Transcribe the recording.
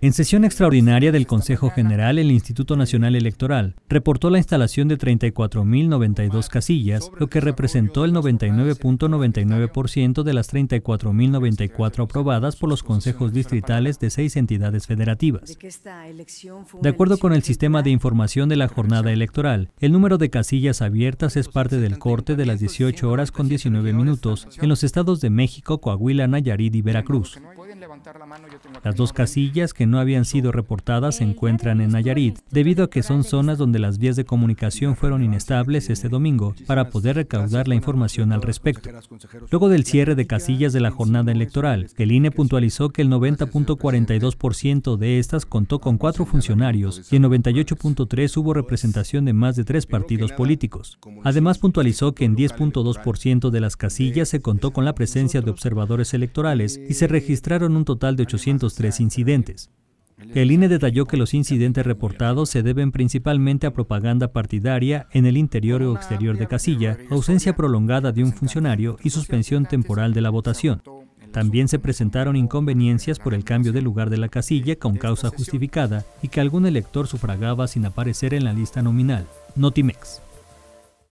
En sesión extraordinaria del Consejo General, el Instituto Nacional Electoral reportó la instalación de 34.092 casillas, lo que representó el 99.99% de las 34.094 aprobadas por los consejos distritales de seis entidades federativas. De acuerdo con el sistema de información de la jornada electoral, el número de casillas abiertas es parte del corte de las 18 horas con 19 minutos en los estados de México, Coahuila, Nayarit y Veracruz mano, Las dos casillas que no habían sido reportadas se encuentran en Nayarit, debido a que son zonas donde las vías de comunicación fueron inestables este domingo para poder recaudar la información al respecto. Luego del cierre de casillas de la jornada electoral, el INE puntualizó que el 90.42% de estas contó con cuatro funcionarios y en 98.3 hubo representación de más de tres partidos políticos. Además puntualizó que en 10.2% de las casillas se contó con la presencia de observadores electorales y se registraron un total de 803 incidentes. El INE detalló que los incidentes reportados se deben principalmente a propaganda partidaria en el interior o exterior de casilla, ausencia prolongada de un funcionario y suspensión temporal de la votación. También se presentaron inconveniencias por el cambio de lugar de la casilla con causa justificada y que algún elector sufragaba sin aparecer en la lista nominal. Notimex.